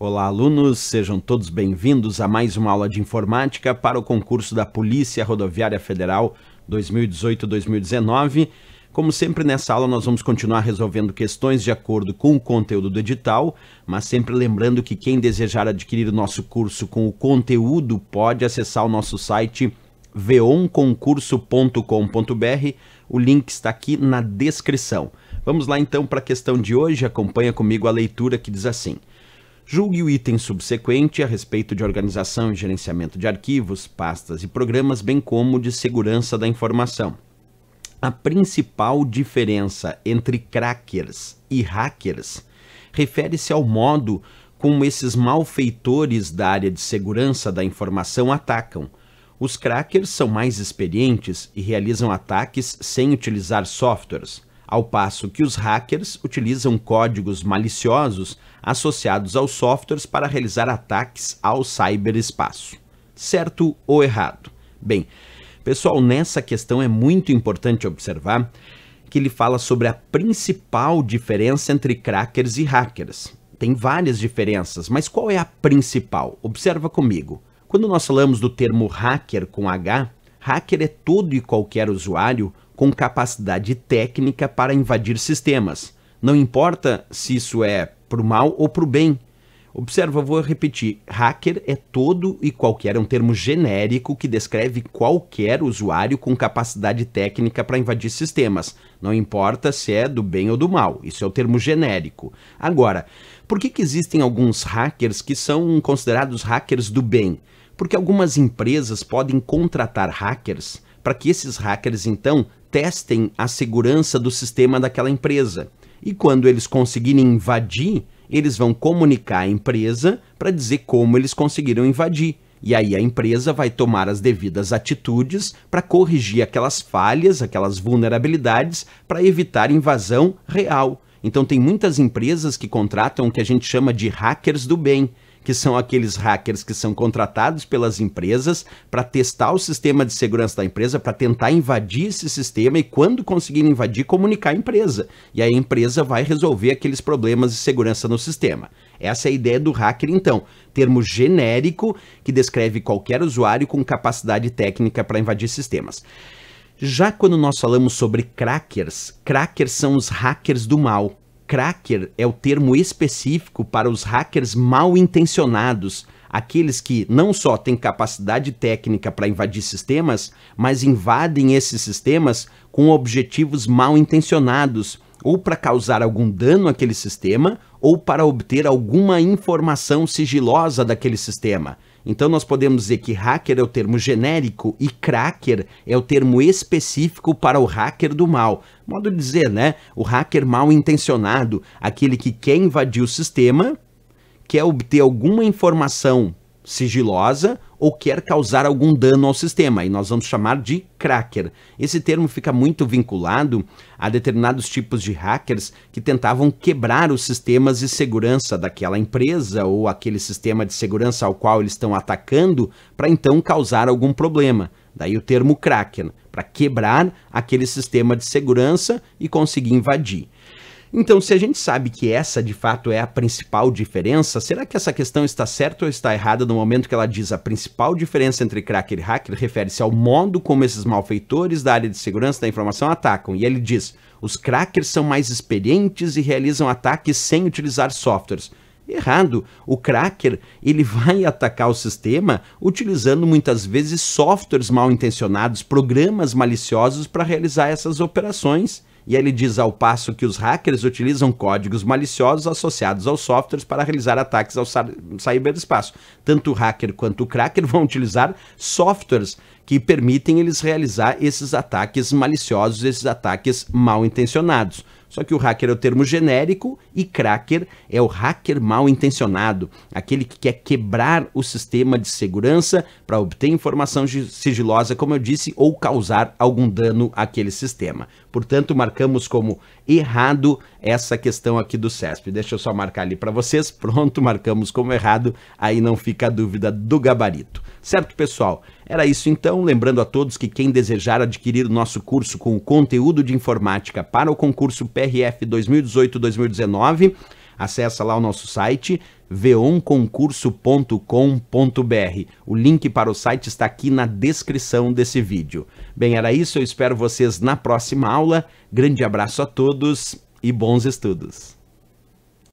Olá, alunos, sejam todos bem-vindos a mais uma aula de informática para o concurso da Polícia Rodoviária Federal 2018-2019. Como sempre, nessa aula nós vamos continuar resolvendo questões de acordo com o conteúdo do edital, mas sempre lembrando que quem desejar adquirir o nosso curso com o conteúdo pode acessar o nosso site veonconcurso.com.br. O link está aqui na descrição. Vamos lá então para a questão de hoje, acompanha comigo a leitura que diz assim julgue o item subsequente a respeito de organização e gerenciamento de arquivos, pastas e programas, bem como de segurança da informação. A principal diferença entre crackers e hackers refere-se ao modo como esses malfeitores da área de segurança da informação atacam. Os crackers são mais experientes e realizam ataques sem utilizar softwares ao passo que os hackers utilizam códigos maliciosos associados aos softwares para realizar ataques ao cyberespaço. Certo ou errado? Bem, pessoal, nessa questão é muito importante observar que ele fala sobre a principal diferença entre crackers e hackers. Tem várias diferenças, mas qual é a principal? Observa comigo. Quando nós falamos do termo hacker com H, hacker é todo e qualquer usuário com capacidade técnica para invadir sistemas. Não importa se isso é para o mal ou para o bem. Observa, vou repetir: hacker é todo e qualquer, é um termo genérico que descreve qualquer usuário com capacidade técnica para invadir sistemas. Não importa se é do bem ou do mal, isso é o termo genérico. Agora, por que, que existem alguns hackers que são considerados hackers do bem? Porque algumas empresas podem contratar hackers para que esses hackers então testem a segurança do sistema daquela empresa. E quando eles conseguirem invadir, eles vão comunicar à empresa para dizer como eles conseguiram invadir. E aí a empresa vai tomar as devidas atitudes para corrigir aquelas falhas, aquelas vulnerabilidades, para evitar invasão real. Então tem muitas empresas que contratam o que a gente chama de hackers do bem, que são aqueles hackers que são contratados pelas empresas para testar o sistema de segurança da empresa, para tentar invadir esse sistema e, quando conseguirem invadir, comunicar à empresa. E aí a empresa vai resolver aqueles problemas de segurança no sistema. Essa é a ideia do hacker, então. Termo genérico que descreve qualquer usuário com capacidade técnica para invadir sistemas. Já quando nós falamos sobre crackers, crackers são os hackers do mal cracker é o termo específico para os hackers mal intencionados, aqueles que não só têm capacidade técnica para invadir sistemas, mas invadem esses sistemas com objetivos mal intencionados, ou para causar algum dano àquele sistema, ou para obter alguma informação sigilosa daquele sistema. Então nós podemos dizer que hacker é o termo genérico e cracker é o termo específico para o hacker do mal. Modo de dizer, né? O hacker mal intencionado, aquele que quer invadir o sistema, quer obter alguma informação sigilosa ou quer causar algum dano ao sistema, e nós vamos chamar de cracker. Esse termo fica muito vinculado a determinados tipos de hackers que tentavam quebrar os sistemas de segurança daquela empresa ou aquele sistema de segurança ao qual eles estão atacando para então causar algum problema. Daí o termo cracker, para quebrar aquele sistema de segurança e conseguir invadir. Então, se a gente sabe que essa de fato é a principal diferença, será que essa questão está certa ou está errada no momento que ela diz a principal diferença entre cracker e hacker refere-se ao modo como esses malfeitores da área de segurança da informação atacam? E ele diz: os crackers são mais experientes e realizam ataques sem utilizar softwares. Errado. O cracker ele vai atacar o sistema utilizando muitas vezes softwares mal intencionados, programas maliciosos para realizar essas operações. E ele diz ao passo que os hackers utilizam códigos maliciosos associados aos softwares para realizar ataques ao cyberespaço. Tanto o hacker quanto o cracker vão utilizar softwares que permitem eles realizar esses ataques maliciosos, esses ataques mal intencionados. Só que o hacker é o termo genérico e cracker é o hacker mal intencionado, aquele que quer quebrar o sistema de segurança para obter informação sigilosa, como eu disse, ou causar algum dano àquele sistema. Portanto, marcamos como errado essa questão aqui do CESP. Deixa eu só marcar ali para vocês. Pronto, marcamos como errado. Aí não fica a dúvida do gabarito. Certo, pessoal? Era isso então. Lembrando a todos que quem desejar adquirir o nosso curso com conteúdo de informática para o concurso PRF 2018-2019 Acesse lá o nosso site veonconcurso.com.br. O link para o site está aqui na descrição desse vídeo. Bem, era isso, eu espero vocês na próxima aula. Grande abraço a todos e bons estudos.